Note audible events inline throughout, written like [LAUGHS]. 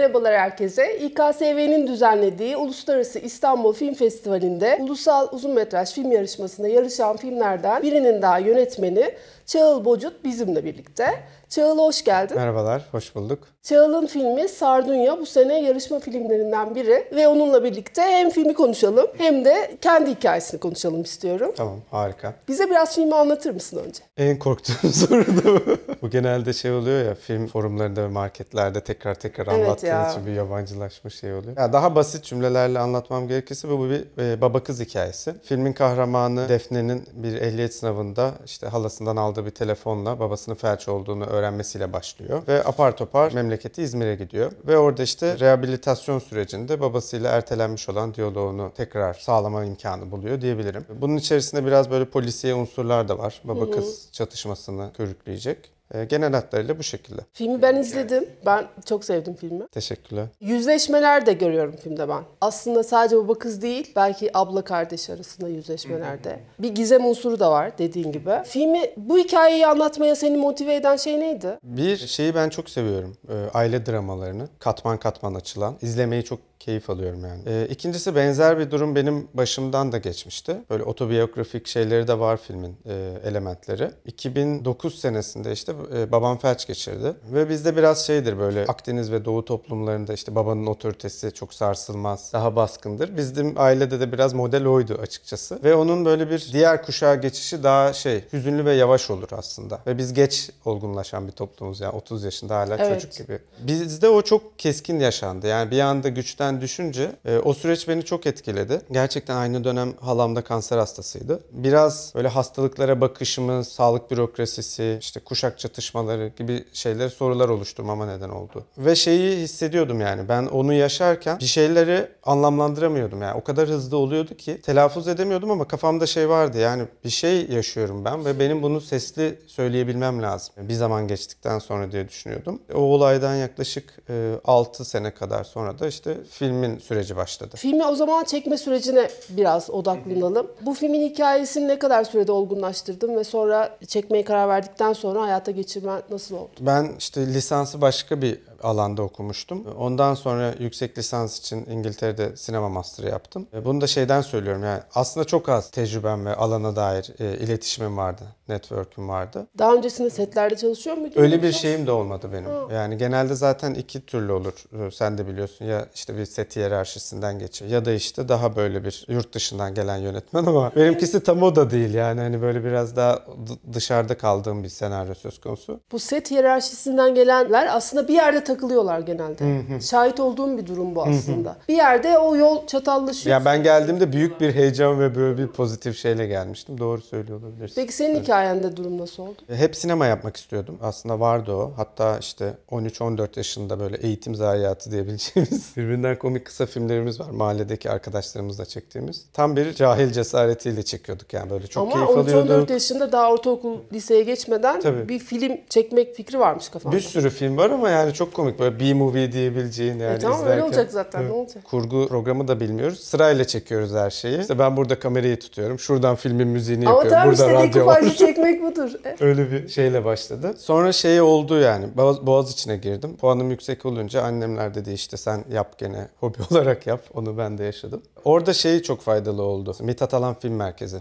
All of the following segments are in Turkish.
Merhabalar herkese. İKSV'nin düzenlediği Uluslararası İstanbul Film Festivali'nde Ulusal Uzun Metraj Film Yarışması'nda yarışan filmlerden birinin daha yönetmeni Çağıl Bocut bizimle birlikte. Çağıl hoş geldin. Merhabalar, hoş bulduk. Çağıl'ın filmi Sardunya bu sene yarışma filmlerinden biri ve onunla birlikte hem filmi konuşalım hem de kendi hikayesini konuşalım istiyorum. Tamam, harika. Bize biraz filmi anlatır mısın önce? En korktuğum [LAUGHS] soru bu. genelde şey oluyor ya film forumlarında ve marketlerde tekrar tekrar evet anlattığın ya. için bir yabancılaşma şey oluyor. Ya daha basit cümlelerle anlatmam gerekirse bu bir e, baba kız hikayesi. Filmin kahramanı Defne'nin bir ehliyet sınavında işte halasından aldığı aldığı bir telefonla babasının felç olduğunu öğrenmesiyle başlıyor. Ve apar topar memleketi İzmir'e gidiyor. Ve orada işte rehabilitasyon sürecinde babasıyla ertelenmiş olan diyaloğunu tekrar sağlama imkanı buluyor diyebilirim. Bunun içerisinde biraz böyle polisiye unsurlar da var. Baba kız çatışmasını körükleyecek. E, genel hatlarıyla bu şekilde. Filmi ben izledim. Ben çok sevdim filmi. Teşekkürler. Yüzleşmeler de görüyorum filmde ben. Aslında sadece baba kız değil, belki abla kardeş arasında yüzleşmelerde. Bir gizem unsuru da var dediğin gibi. Filmi bu hikayeyi anlatmaya seni motive eden şey neydi? Bir şeyi ben çok seviyorum. E, aile dramalarını. Katman katman açılan. İzlemeyi çok keyif alıyorum yani. E, ikincisi benzer bir durum benim başımdan da geçmişti. Böyle otobiyografik şeyleri de var filmin e, elementleri. 2009 senesinde işte e, babam felç geçirdi. Ve bizde biraz şeydir böyle Akdeniz ve Doğu toplumlarında işte babanın otoritesi çok sarsılmaz, daha baskındır. Bizim ailede de biraz model oydu açıkçası. Ve onun böyle bir diğer kuşağa geçişi daha şey hüzünlü ve yavaş olur aslında. Ve biz geç olgunlaşan bir toplumuz yani 30 yaşında hala evet. çocuk gibi. Bizde o çok keskin yaşandı. Yani bir anda güçten yeniden düşünce e, o süreç beni çok etkiledi. Gerçekten aynı dönem halamda kanser hastasıydı. Biraz böyle hastalıklara bakışımı, sağlık bürokrasisi, işte kuşak çatışmaları gibi şeyleri sorular oluşturmama neden oldu. Ve şeyi hissediyordum yani ben onu yaşarken bir şeyleri anlamlandıramıyordum. Yani o kadar hızlı oluyordu ki telaffuz edemiyordum ama kafamda şey vardı yani bir şey yaşıyorum ben ve benim bunu sesli söyleyebilmem lazım. Bir zaman geçtikten sonra diye düşünüyordum. O olaydan yaklaşık 6 e, sene kadar sonra da işte filmin süreci başladı. Filmi o zaman çekme sürecine biraz odaklanalım. Bu filmin hikayesini ne kadar sürede olgunlaştırdın ve sonra çekmeye karar verdikten sonra hayata geçirmen nasıl oldu? Ben işte lisansı başka bir alanda okumuştum. Ondan sonra yüksek lisans için İngiltere'de sinema master yaptım. E, bunu da şeyden söylüyorum yani aslında çok az tecrübem ve alana dair e, iletişimim vardı. Network'üm vardı. Daha öncesinde setlerde çalışıyor muydun? Öyle bir şeyim de olmadı benim. Ha. Yani genelde zaten iki türlü olur. E, sen de biliyorsun ya işte bir set hiyerarşisinden geçiyor ya da işte daha böyle bir yurt dışından gelen yönetmen ama benimkisi tam o da değil yani hani böyle biraz daha dışarıda kaldığım bir senaryo söz konusu. Bu set hiyerarşisinden gelenler aslında bir yerde takılıyorlar genelde. Hı hı. Şahit olduğum bir durum bu aslında. Hı hı. Bir yerde o yol çatallaşıyor. Ya ben geldiğimde büyük bir heyecan ve böyle bir pozitif şeyle gelmiştim. Doğru söylüyor olabilirsin. Peki senin böyle. hikayende durum nasıl oldu? E, hep sinema yapmak istiyordum. Aslında vardı o. Hatta işte 13-14 yaşında böyle eğitim zayiatı diyebileceğimiz [LAUGHS] birbirinden komik kısa filmlerimiz var. Mahalledeki arkadaşlarımızla çektiğimiz. Tam bir cahil cesaretiyle çekiyorduk yani böyle çok Ama keyif alıyorduk. Ama 13-14 yaşında daha ortaokul liseye geçmeden Tabii. bir film çekmek fikri varmış kafamda. Bir sürü film var ama yani çok komik böyle B-movie diyebileceğin yani e tamam izlerken. öyle olacak zaten evet. ne olacak? Kurgu programı da bilmiyoruz. Sırayla çekiyoruz her şeyi. İşte ben burada kamerayı tutuyorum. Şuradan filmin müziğini Ama yapıyorum. Ama tamam işte dekupajı çekmek budur. [LAUGHS] öyle bir şeyle başladı. Sonra şey oldu yani. Boğaz içine girdim. Puanım yüksek olunca annemler dedi işte sen yap gene [LAUGHS] hobi olarak yap. Onu ben de yaşadım. Orada şeyi çok faydalı oldu. Mithat Alan Film Merkezi.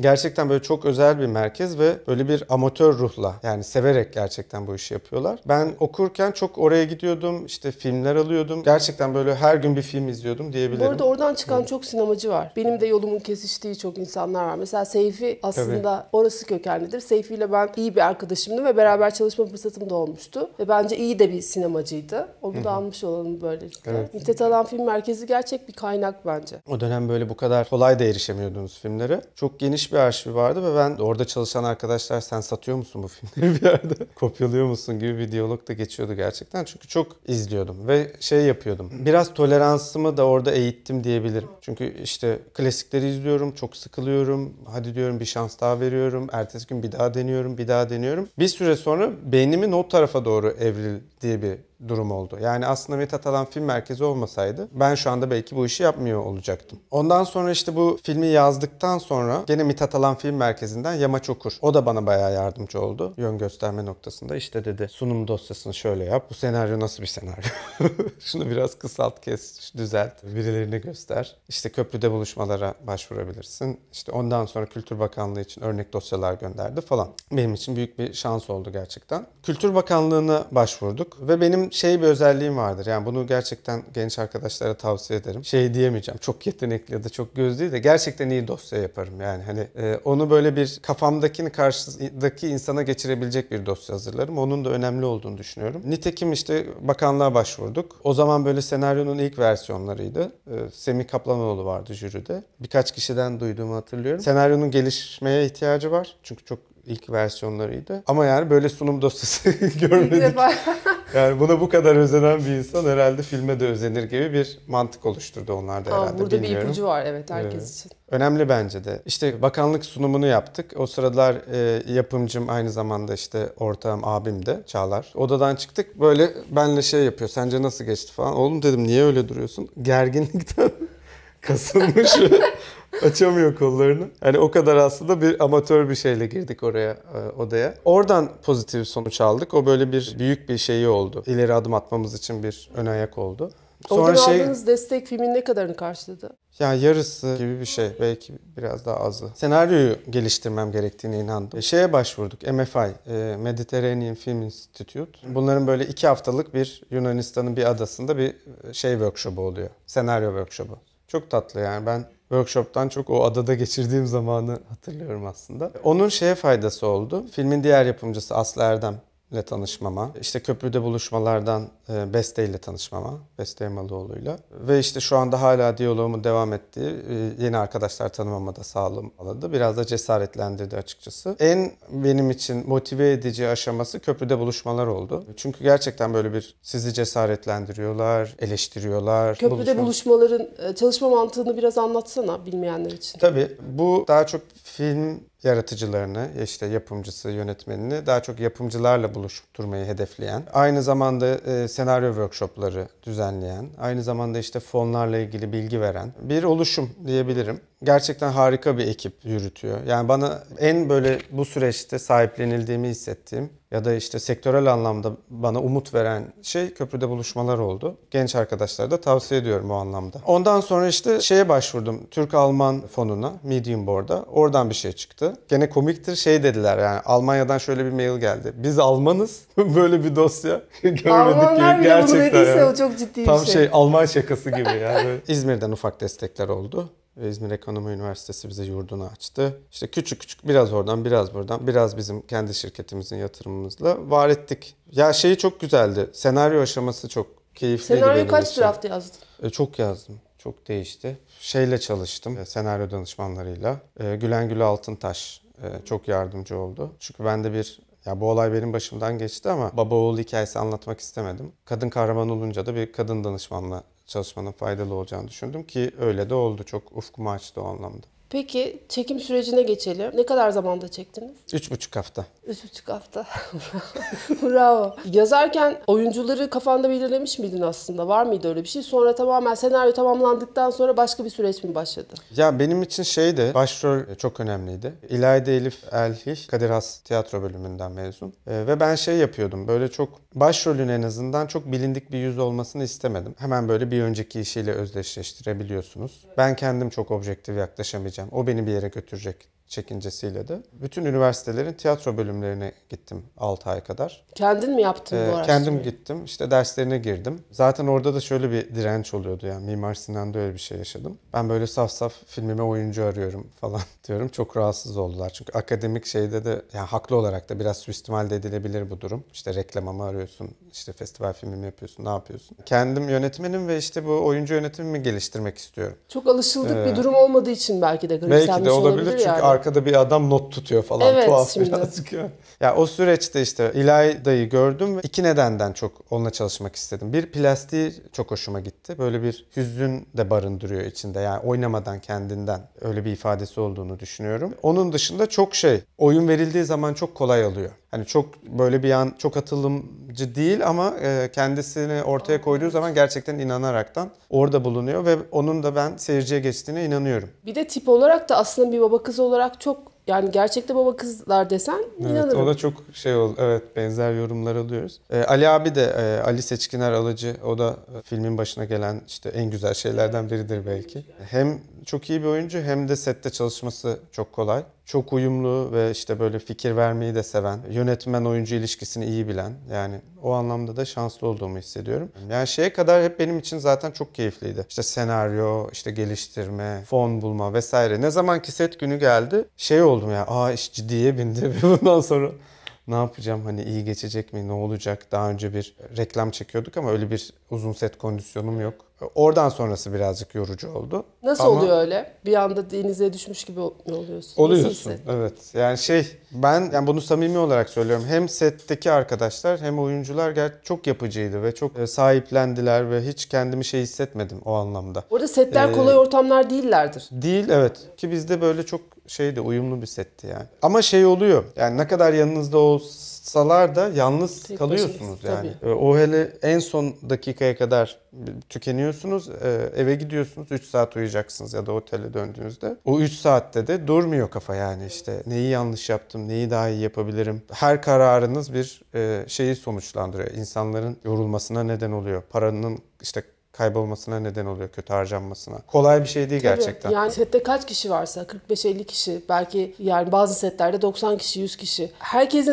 Gerçekten böyle çok özel bir merkez ve böyle bir amatör ruhla yani severek gerçekten bu işi yapıyorlar. Ben okurken çok oraya gidiyordum işte filmler alıyordum. Gerçekten böyle her gün bir film izliyordum diyebilirim. Bu arada oradan çıkan evet. çok sinemacı var. Benim de yolumun kesiştiği çok insanlar var. Mesela Seyfi aslında Tabii. orası kökenlidir. Seyfi ile ben iyi bir arkadaşımdım ve beraber çalışma fırsatım da olmuştu. Ve bence iyi de bir sinemacıydı. Onu Hı-hı. da almış olalım böylelikle. Evet. Mithat Alan Film Merkezi gerçek bir kaynak bence. O dönem böyle bu kadar kolay da erişemiyordunuz filmlere. Çok geniş geniş bir arşivi vardı ve ben orada çalışan arkadaşlar sen satıyor musun bu filmleri bir yerde? [LAUGHS] Kopyalıyor musun gibi bir diyalog da geçiyordu gerçekten. Çünkü çok izliyordum ve şey yapıyordum. Biraz toleransımı da orada eğittim diyebilirim. Çünkü işte klasikleri izliyorum, çok sıkılıyorum. Hadi diyorum bir şans daha veriyorum. Ertesi gün bir daha deniyorum, bir daha deniyorum. Bir süre sonra beynimi o tarafa doğru evril diye bir durum oldu. Yani aslında Mithat Alan film merkezi olmasaydı ben şu anda belki bu işi yapmıyor olacaktım. Ondan sonra işte bu filmi yazdıktan sonra gene Mithat Alan film merkezinden Yamaç Okur. O da bana bayağı yardımcı oldu. Yön gösterme noktasında işte dedi sunum dosyasını şöyle yap. Bu senaryo nasıl bir senaryo? [LAUGHS] Şunu biraz kısalt kes, düzelt. Birilerini göster. İşte köprüde buluşmalara başvurabilirsin. İşte ondan sonra Kültür Bakanlığı için örnek dosyalar gönderdi falan. Benim için büyük bir şans oldu gerçekten. Kültür Bakanlığı'na başvurduk ve benim şey bir özelliğim vardır. Yani bunu gerçekten genç arkadaşlara tavsiye ederim. Şey diyemeyeceğim. Çok yetenekli ya da çok göz değil de gerçekten iyi dosya yaparım. Yani hani e, onu böyle bir kafamdakini karşıdaki insana geçirebilecek bir dosya hazırlarım. Onun da önemli olduğunu düşünüyorum. Nitekim işte bakanlığa başvurduk. O zaman böyle senaryonun ilk versiyonlarıydı. E, Semih Kaplanoğlu vardı jüride. Birkaç kişiden duyduğumu hatırlıyorum. Senaryonun gelişmeye ihtiyacı var. Çünkü çok ilk versiyonlarıydı. Ama yani böyle sunum dosyası [LAUGHS] görmedik. yani buna bu kadar özenen bir insan herhalde filme de özenir gibi bir mantık oluşturdu onlar da herhalde Aa, herhalde. Burada bilmiyorum. bir ipucu var evet herkes evet. için. Önemli bence de. İşte bakanlık sunumunu yaptık. O sıralar e, yapımcım aynı zamanda işte ortağım abim de Çağlar. Odadan çıktık böyle benle şey yapıyor. Sence nasıl geçti falan. Oğlum dedim niye öyle duruyorsun? [LAUGHS] Gerginlikten kasılmış. [LAUGHS] Açamıyor kollarını. Hani o kadar aslında bir amatör bir şeyle girdik oraya e, odaya. Oradan pozitif sonuç aldık. O böyle bir büyük bir şeyi oldu. İleri adım atmamız için bir ön ayak oldu. Sonra şey, aldığınız destek filmin ne kadarını karşıladı? Yani yarısı gibi bir şey. Belki biraz daha azı. Senaryoyu geliştirmem gerektiğine inandım. E şeye başvurduk. MFI, e, Mediterranean Film Institute. Bunların böyle iki haftalık bir Yunanistan'ın bir adasında bir e, şey workshopu oluyor. Senaryo workshopu. Çok tatlı yani ben workshop'tan çok o adada geçirdiğim zamanı hatırlıyorum aslında. Onun şeye faydası oldu. Filmin diğer yapımcısı Aslı Erdem ile tanışmama, işte köprüde buluşmalardan e, Beste ile tanışmama, Beste ile Ve işte şu anda hala diyaloğumun devam ettiği, e, yeni arkadaşlar tanımama da sağladı. Biraz da cesaretlendirdi açıkçası. En benim için motive edici aşaması köprüde buluşmalar oldu. Çünkü gerçekten böyle bir sizi cesaretlendiriyorlar, eleştiriyorlar. Köprüde Buluşma... buluşmaların e, çalışma mantığını biraz anlatsana bilmeyenler için. Tabii. Bu daha çok film yaratıcılarını, işte yapımcısı, yönetmenini daha çok yapımcılarla buluşturmayı hedefleyen, aynı zamanda senaryo workshopları düzenleyen, aynı zamanda işte fonlarla ilgili bilgi veren bir oluşum diyebilirim gerçekten harika bir ekip yürütüyor. Yani bana en böyle bu süreçte sahiplenildiğimi hissettiğim ya da işte sektörel anlamda bana umut veren şey köprüde buluşmalar oldu. Genç arkadaşlara da tavsiye ediyorum o anlamda. Ondan sonra işte şeye başvurdum. Türk-Alman fonuna, Medium Board'a. Oradan bir şey çıktı. Gene komiktir şey dediler yani Almanya'dan şöyle bir mail geldi. Biz Almanız. [LAUGHS] böyle bir dosya [LAUGHS] görmedik Almanlar ki. Gerçekten bunu dediyse yani. o çok ciddi Tam bir şey. Tam şey Alman şakası gibi yani. [LAUGHS] İzmir'den ufak destekler oldu ve İzmir Ekonomi Üniversitesi bize yurdunu açtı. İşte küçük küçük biraz oradan biraz buradan biraz bizim kendi şirketimizin yatırımımızla var ettik. Ya şeyi çok güzeldi. Senaryo aşaması çok keyifliydi. Senaryo kaç için. draft yazdın? E, çok yazdım. Çok değişti. Şeyle çalıştım, e, senaryo danışmanlarıyla. E, Gülen Gül Altıntaş e, çok yardımcı oldu. Çünkü ben de bir ya bu olay benim başımdan geçti ama baba oğul hikayesi anlatmak istemedim. Kadın kahraman olunca da bir kadın danışmanla çalışmanın faydalı olacağını düşündüm ki öyle de oldu. Çok ufkumu açtı o anlamda. Peki çekim sürecine geçelim. Ne kadar zamanda çektiniz? Üç buçuk hafta. Üç buçuk hafta. [LAUGHS] Bravo. Yazarken oyuncuları kafanda belirlemiş miydin aslında? Var mıydı öyle bir şey? Sonra tamamen senaryo tamamlandıktan sonra başka bir süreç mi başladı? Ya benim için şey de başrol çok önemliydi. İlayda Elif Elhih Kadir Has tiyatro bölümünden mezun. E, ve ben şey yapıyordum. Böyle çok başrolün en azından çok bilindik bir yüz olmasını istemedim. Hemen böyle bir önceki işiyle özdeşleştirebiliyorsunuz. Ben kendim çok objektif yaklaşamayacağım gideceğim. O beni bir yere götürecek çekincesiyle de bütün üniversitelerin tiyatro bölümlerine gittim 6 ay kadar. Kendin mi yaptın ee, bu araştırmayı? Kendim gittim. İşte derslerine girdim. Zaten orada da şöyle bir direnç oluyordu yani Mimar Sinan'da öyle bir şey yaşadım. Ben böyle saf saf filmime oyuncu arıyorum [LAUGHS] falan diyorum. Çok rahatsız oldular. Çünkü akademik şeyde de yani haklı olarak da biraz suistimal edilebilir bu durum. İşte reklam ama arıyorsun? İşte festival filmi mi yapıyorsun? Ne yapıyorsun? Kendim yönetmenim ve işte bu oyuncu yönetimimi geliştirmek istiyorum. Çok alışıldık ee, bir durum olmadığı için belki de garipsenmiş olabilir. Belki de olabilir, olabilir çünkü yani arkada bir adam not tutuyor falan. Evet, Tuhaf şimdi. birazcık ya. o süreçte işte İlay dayı gördüm ve iki nedenden çok onunla çalışmak istedim. Bir plastiği çok hoşuma gitti. Böyle bir hüzün de barındırıyor içinde. Yani oynamadan kendinden öyle bir ifadesi olduğunu düşünüyorum. Onun dışında çok şey oyun verildiği zaman çok kolay alıyor. Hani çok böyle bir an çok atılım inandırıcı değil ama e, kendisini ortaya koyduğu zaman gerçekten inanaraktan orada bulunuyor ve onun da ben seyirciye geçtiğine inanıyorum. Bir de tip olarak da aslında bir baba kız olarak çok yani gerçekte baba kızlar desen inanırım. Evet, o da çok şey oldu. Evet benzer yorumlar alıyoruz. Ee, Ali abi de e, Ali Seçkiner Alıcı o da e, filmin başına gelen işte en güzel şeylerden biridir belki. Hem çok iyi bir oyuncu hem de sette çalışması çok kolay. Çok uyumlu ve işte böyle fikir vermeyi de seven, yönetmen oyuncu ilişkisini iyi bilen. Yani o anlamda da şanslı olduğumu hissediyorum. Yani şeye kadar hep benim için zaten çok keyifliydi. İşte senaryo, işte geliştirme, fon bulma vesaire. Ne zaman ki set günü geldi şey oldum ya. Aa iş ciddiye bindi [LAUGHS] bundan sonra ne yapacağım hani iyi geçecek mi ne olacak daha önce bir reklam çekiyorduk ama öyle bir uzun set kondisyonum yok. Oradan sonrası birazcık yorucu oldu. Nasıl Ama, oluyor öyle? Bir anda denize düşmüş gibi oluyorsun. Oluyorsun evet. Yani şey ben yani bunu samimi olarak söylüyorum. Hem setteki arkadaşlar hem oyuncular gerçekten çok yapıcıydı ve çok e, sahiplendiler ve hiç kendimi şey hissetmedim o anlamda. Orada setler ee, kolay ortamlar değillerdir. Değil evet. Ki bizde böyle çok şeydi uyumlu bir setti yani. Ama şey oluyor. Yani ne kadar yanınızda olsa salar da yalnız Tek kalıyorsunuz başınız, yani. Tabii. E, o hele en son dakikaya kadar tükeniyorsunuz. E, eve gidiyorsunuz 3 saat uyuyacaksınız ya da otele döndüğünüzde. O 3 saatte de durmuyor kafa yani işte neyi yanlış yaptım, neyi daha iyi yapabilirim. Her kararınız bir e, şeyi sonuçlandırıyor. İnsanların yorulmasına neden oluyor. Paranın işte kaybolmasına neden oluyor, kötü harcanmasına. Kolay bir şey değil Tabii, gerçekten. Yani sette kaç kişi varsa 45-50 kişi belki yani bazı setlerde 90 kişi, 100 kişi. Herkesin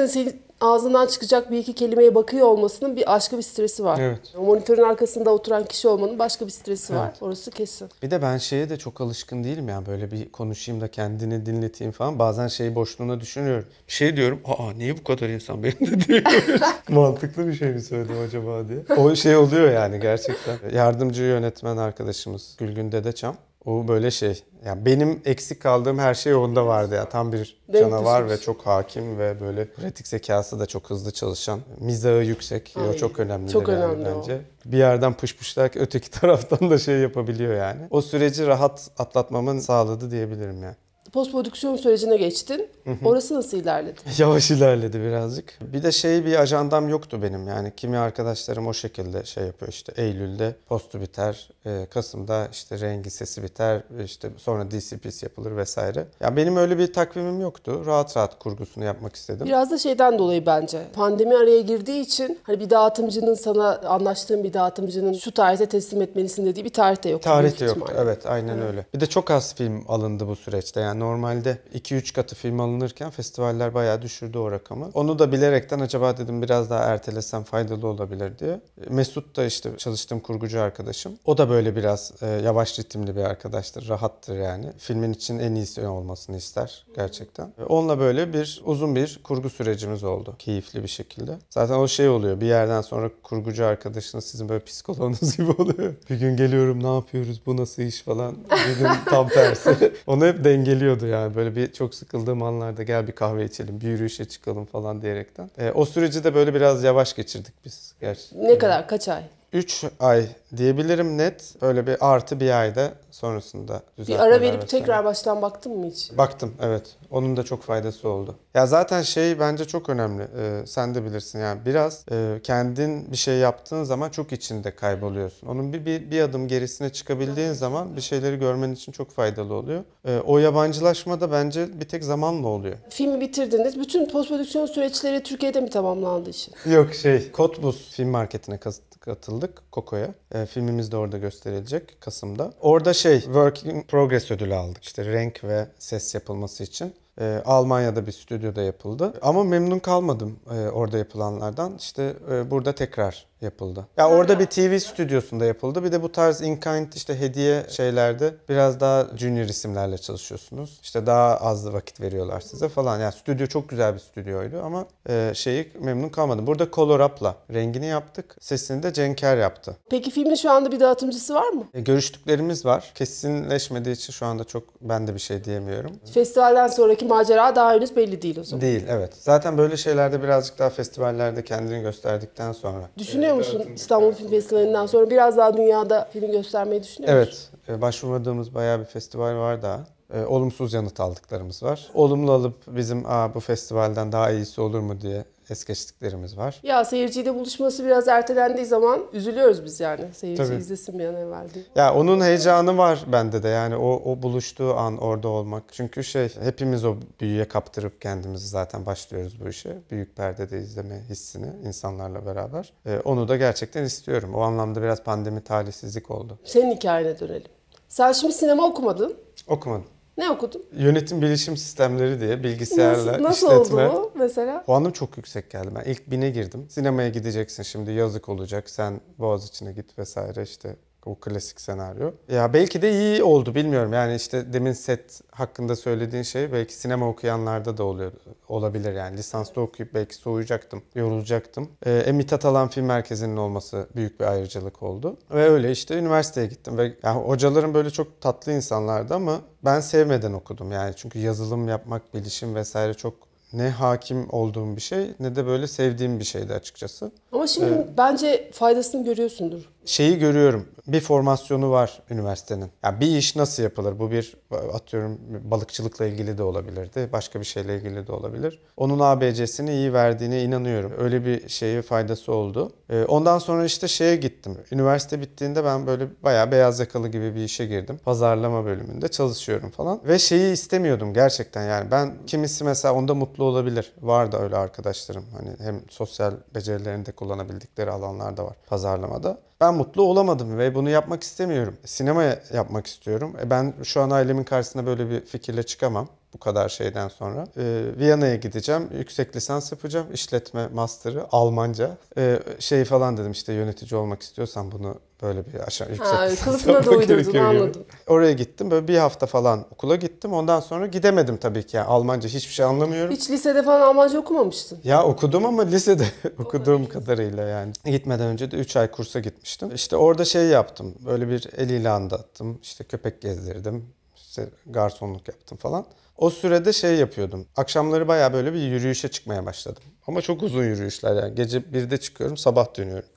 ağzından çıkacak bir iki kelimeye bakıyor olmasının bir başka bir stresi var. Evet. Monitörün arkasında oturan kişi olmanın başka bir stresi evet. var. Orası kesin. Bir de ben şeye de çok alışkın değilim yani böyle bir konuşayım da kendini dinleteyim falan. Bazen şey boşluğuna düşünüyorum. Bir şey diyorum. Aa niye bu kadar insan benim de [LAUGHS] Mantıklı bir şey mi söyledim acaba diye. O şey oluyor yani gerçekten. Yardımcı yönetmen arkadaşımız Gülgün Dedeçam o böyle şey. Yani benim eksik kaldığım her şey onda vardı ya. Tam bir canavar ve çok hakim ve böyle pratik zekası da çok hızlı çalışan. Mizahı yüksek. Ay, o çok önemli. Çok yani bence. O. Bir yerden pışpışlar öteki [LAUGHS] taraftan da şey yapabiliyor yani. O süreci rahat atlatmamın sağladı diyebilirim yani. Post prodüksiyon sürecine geçtin. Orası nasıl ilerledi? [LAUGHS] Yavaş ilerledi birazcık. Bir de şey bir ajandam yoktu benim yani. Kimi arkadaşlarım o şekilde şey yapıyor işte Eylül'de postu biter, e, Kasım'da işte rengi sesi biter, işte sonra DCPs yapılır vesaire. Ya yani benim öyle bir takvimim yoktu. Rahat rahat kurgusunu yapmak istedim. Biraz da şeyden dolayı bence. Pandemi araya girdiği için hani bir dağıtımcının sana anlaştığın bir dağıtımcının şu tarihte teslim etmelisin dediği bir tarihte yok. Tarihte yok. Evet aynen evet. öyle. Bir de çok az film alındı bu süreçte yani normalde 2-3 katı film alınırken festivaller bayağı düşürdü o rakamı. Onu da bilerekten acaba dedim biraz daha ertelesem faydalı olabilir diye. Mesut da işte çalıştığım kurgucu arkadaşım. O da böyle biraz e, yavaş ritimli bir arkadaştır. Rahattır yani. Filmin için en iyisi olmasını ister gerçekten. Onunla böyle bir uzun bir kurgu sürecimiz oldu. Keyifli bir şekilde. Zaten o şey oluyor. Bir yerden sonra kurgucu arkadaşınız sizin böyle psikologunuz [LAUGHS] gibi oluyor. Bir gün geliyorum ne yapıyoruz bu nasıl iş falan. Bir gün tam tersi. [LAUGHS] Onu hep dengeliyor geliyordu yani böyle bir çok sıkıldığım anlarda gel bir kahve içelim, bir yürüyüşe çıkalım falan diyerekten. E, o süreci de böyle biraz yavaş geçirdik biz. Gerçi. Ne kadar, kaç ay? 3 ay diyebilirim net. öyle bir artı bir ayda sonrasında Bir ara verip vesaire. tekrar baştan baktın mı hiç? Baktım evet. Onun da çok faydası oldu. Ya zaten şey bence çok önemli. Ee, sen de bilirsin yani biraz e, kendin bir şey yaptığın zaman çok içinde kayboluyorsun. Onun bir, bir, bir adım gerisine çıkabildiğin zaman bir şeyleri görmen için çok faydalı oluyor. Ee, o yabancılaşma da bence bir tek zamanla oluyor. Filmi bitirdiniz. Bütün post prodüksiyon süreçleri Türkiye'de mi tamamlandı işin? Yok şey Kotbus film marketine kaz- katıldık Kokoya. E, filmimiz de orada gösterilecek Kasım'da. Orada şey Working Progress ödülü aldık İşte renk ve ses yapılması için. E, Almanya'da bir stüdyoda yapıldı. Ama memnun kalmadım e, orada yapılanlardan. İşte e, burada tekrar yapıldı. Ya yani orada bir TV stüdyosunda yapıldı. Bir de bu tarz in-kind işte hediye şeylerde biraz daha junior isimlerle çalışıyorsunuz. İşte daha az vakit veriyorlar size falan. Yani stüdyo çok güzel bir stüdyoydu ama e, şeyi memnun kalmadım. Burada Color Up'la rengini yaptık. Sesini de Cenker yaptı. Peki filmin şu anda bir dağıtımcısı var mı? E, görüştüklerimiz var. Kesinleşmediği için şu anda çok ben de bir şey diyemiyorum. Festivalden sonraki macera daha henüz belli değil o zaman. Değil evet. Zaten böyle şeylerde birazcık daha festivallerde kendini gösterdikten sonra. Düşünüyor evet, musun İstanbul Film Festivali'nden sonra biraz daha dünyada filmi göstermeyi düşünüyor evet, musun? Evet. Başvurmadığımız bayağı bir festival var da e, olumsuz yanıt aldıklarımız var. Olumlu alıp bizim Aa, bu festivalden daha iyisi olur mu diye es geçtiklerimiz var. Ya seyirciyle buluşması biraz ertelendiği zaman üzülüyoruz biz yani. Seyirci Tabii. izlesin bir an evvel diye. Ya onun heyecanı var bende de yani o, o buluştuğu an orada olmak. Çünkü şey hepimiz o büyüye kaptırıp kendimizi zaten başlıyoruz bu işe. Büyük perdede izleme hissini insanlarla beraber. E, onu da gerçekten istiyorum. O anlamda biraz pandemi talihsizlik oldu. Senin hikayene dönelim. Sen şimdi sinema okumadın. Okumadım. Ne okudun? Yönetim bilişim sistemleri diye bilgisayarla nasıl, nasıl işletme. Nasıl oldu bu mesela? Puanım çok yüksek geldi. Ben ilk bine girdim. Sinemaya gideceksin şimdi yazık olacak. Sen Boğaziçi'ne git vesaire işte o klasik senaryo. Ya belki de iyi oldu bilmiyorum. Yani işte demin set hakkında söylediğin şey belki sinema okuyanlarda da oluyor olabilir yani. Lisansta okuyup belki soğuyacaktım, yorulacaktım. E, ee, Emitat Alan Film Merkezi'nin olması büyük bir ayrıcalık oldu. Ve öyle işte üniversiteye gittim ve yani hocalarım böyle çok tatlı insanlardı ama ben sevmeden okudum yani. Çünkü yazılım yapmak, bilişim vesaire çok ne hakim olduğum bir şey ne de böyle sevdiğim bir şeydi açıkçası. Ama şimdi ee, bence faydasını görüyorsundur şeyi görüyorum. Bir formasyonu var üniversitenin. Yani bir iş nasıl yapılır? Bu bir atıyorum balıkçılıkla ilgili de olabilirdi. Başka bir şeyle ilgili de olabilir. Onun ABC'sini iyi verdiğine inanıyorum. Öyle bir şeye faydası oldu. Ee, ondan sonra işte şeye gittim. Üniversite bittiğinde ben böyle bayağı beyaz yakalı gibi bir işe girdim. Pazarlama bölümünde çalışıyorum falan. Ve şeyi istemiyordum gerçekten yani. Ben kimisi mesela onda mutlu olabilir. Var da öyle arkadaşlarım. Hani hem sosyal becerilerini de kullanabildikleri alanlar da var pazarlamada. Ben mutlu olamadım ve bunu yapmak istemiyorum. Sinema yapmak istiyorum. E ben şu an ailemin karşısında böyle bir fikirle çıkamam bu kadar şeyden sonra. Ee, Viyana'ya gideceğim. Yüksek lisans yapacağım. işletme master'ı Almanca. Ee, şey falan dedim işte yönetici olmak istiyorsan bunu böyle bir aşağı yüksek ha, lisans yapmak gerekiyor anladım. gibi. Oraya gittim. Böyle bir hafta falan okula gittim. Ondan sonra gidemedim tabii ki. Yani Almanca hiçbir şey anlamıyorum. Hiç lisede falan Almanca okumamıştın. Ya okudum ama lisede [LAUGHS] okuduğum kadarıyla yani. Gitmeden önce de 3 ay kursa gitmiştim. İşte orada şey yaptım. Böyle bir el ilanı attım. İşte köpek gezdirdim işte garsonluk yaptım falan. O sürede şey yapıyordum. Akşamları baya böyle bir yürüyüşe çıkmaya başladım. Ama çok uzun yürüyüşler yani. Gece 1'de çıkıyorum, sabah dönüyorum.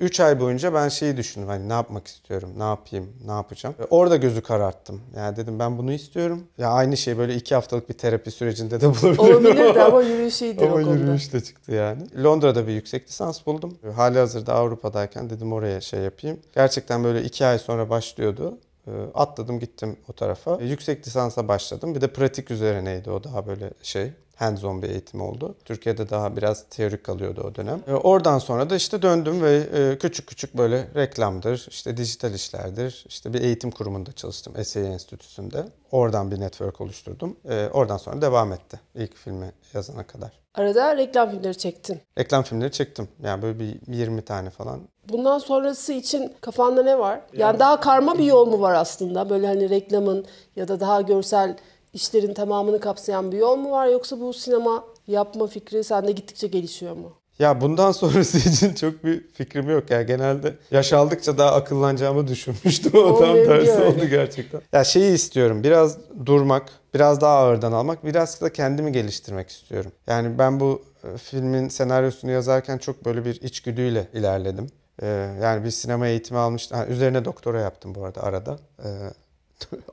3 ee, ay boyunca ben şeyi düşündüm hani ne yapmak istiyorum, ne yapayım, ne yapacağım. Ee, orada gözü kararttım. Yani dedim ben bunu istiyorum. Ya aynı şey böyle 2 haftalık bir terapi sürecinde de [LAUGHS] bulabilirim. Olabilirdi ama yürüyüş iyidir ama o yürüyüş de çıktı yani. Londra'da bir yüksek lisans buldum. Ee, Hali hazırda Avrupa'dayken dedim oraya şey yapayım. Gerçekten böyle 2 ay sonra başlıyordu. Ee, atladım gittim o tarafa. Yüksek lisansa başladım. Bir de pratik üzerineydi o daha böyle şey hands-on bir eğitim oldu. Türkiye'de daha biraz teorik kalıyordu o dönem. E, oradan sonra da işte döndüm ve e, küçük küçük böyle reklamdır, işte dijital işlerdir, İşte bir eğitim kurumunda çalıştım SAE Enstitüsü'nde. Oradan bir network oluşturdum. E, oradan sonra devam etti ilk filmi yazana kadar. Arada reklam filmleri çektin. Reklam filmleri çektim. Yani böyle bir 20 tane falan. Bundan sonrası için kafanda ne var? Yani, yani daha karma bir yol mu var aslında? Böyle hani reklamın ya da daha görsel işlerin tamamını kapsayan bir yol mu var yoksa bu sinema yapma fikri sende gittikçe gelişiyor mu? Ya bundan sonrası [LAUGHS] için çok bir fikrim yok ya. Genelde yaş aldıkça daha akıllanacağımı düşünmüştüm. O tam tersi oldu gerçekten. Ya şeyi istiyorum. Biraz durmak, biraz daha ağırdan almak, biraz da kendimi geliştirmek istiyorum. Yani ben bu e, filmin senaryosunu yazarken çok böyle bir içgüdüyle ilerledim. E, yani bir sinema eğitimi almıştım. Ha, üzerine doktora yaptım bu arada arada. Ee,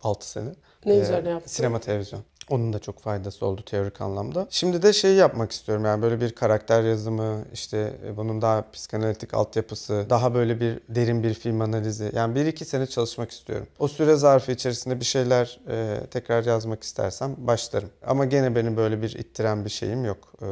6 [LAUGHS] sene. Ne ee, üzerine yaptın? Sinema televizyon. Onun da çok faydası oldu teorik anlamda. Şimdi de şeyi yapmak istiyorum yani böyle bir karakter yazımı, işte e, bunun daha psikanalitik altyapısı, daha böyle bir derin bir film analizi. Yani bir iki sene çalışmak istiyorum. O süre zarfı içerisinde bir şeyler e, tekrar yazmak istersem başlarım. Ama gene benim böyle bir ittiren bir şeyim yok. E,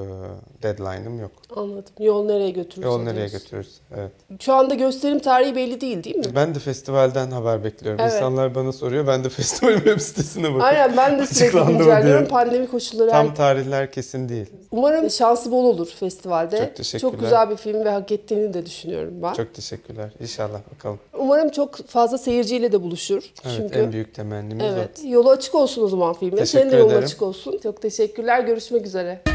deadline'ım yok. Anladım. Yol nereye götürürüz? Yol nereye götürürüz? Evet. Şu anda gösterim tarihi belli değil değil mi? Ben de festivalden haber bekliyorum. Evet. İnsanlar bana soruyor. Ben de [LAUGHS] festivalin web sitesine bakıyorum. Aynen ben de sürekli ilerliyorum. Pandemi koşulları. Tam tarihler kesin değil. Umarım şansı bol olur festivalde. Çok teşekkürler. Çok güzel bir film ve hak ettiğini de düşünüyorum ben. Çok teşekkürler. İnşallah bakalım. Umarım çok fazla seyirciyle de buluşur. Evet Çünkü... en büyük temennimiz evet. o. Yolu açık olsun o zaman filme. Teşekkür Senin de yolun açık olsun. Çok teşekkürler. Görüşmek üzere.